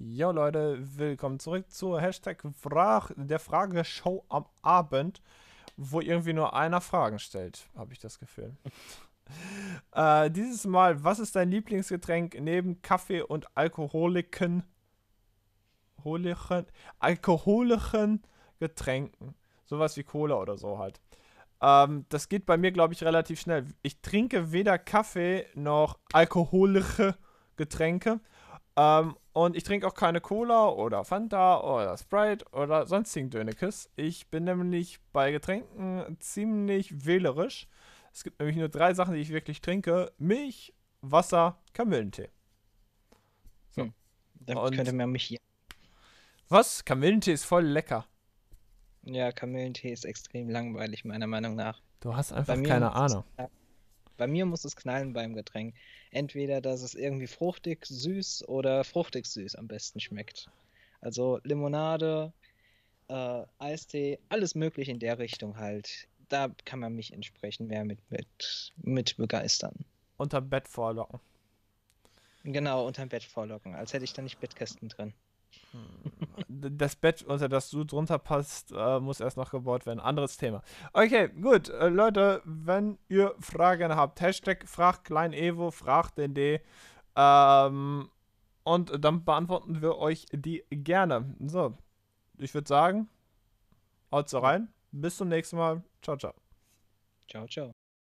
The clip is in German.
Jo Leute, willkommen zurück zur Hashtag Frag der Frageshow am Abend, wo irgendwie nur einer Fragen stellt, habe ich das Gefühl. äh, dieses Mal, was ist dein Lieblingsgetränk neben Kaffee und Alkoholiken? Holigen, alkoholischen Getränken? Sowas wie Cola oder so halt. Ähm, das geht bei mir, glaube ich, relativ schnell. Ich trinke weder Kaffee noch alkoholische Getränke. Ähm, und ich trinke auch keine Cola oder Fanta oder Sprite oder sonstigen Dönekes. Ich bin nämlich bei Getränken ziemlich wählerisch. Es gibt nämlich nur drei Sachen, die ich wirklich trinke: Milch, Wasser, Kamillentee. So. Hm. Dann Und könnte man mich hier. Was? Kamillentee ist voll lecker. Ja, Kamillentee ist extrem langweilig, meiner Meinung nach. Du hast einfach keine Ahnung. Ist, bei mir muss es knallen beim Getränk. Entweder, dass es irgendwie fruchtig süß oder fruchtig süß am besten schmeckt. Also Limonade, äh, Eistee, alles mögliche in der Richtung halt. Da kann man mich entsprechend mehr mit, mit, mit begeistern. Unterm Bett vorlocken. Genau, unterm Bett vorlocken, als hätte ich da nicht Bettkästen drin. Hm. das Bett, unter das du drunter passt, äh, muss erst noch gebaut werden. Anderes Thema. Okay, gut. Äh, Leute, wenn ihr Fragen habt, Hashtag fragt Kleinevo, fragt den D. Ähm, und dann beantworten wir euch die gerne. So, ich würde sagen, haut so rein. Bis zum nächsten Mal. Ciao, ciao. Ciao, ciao.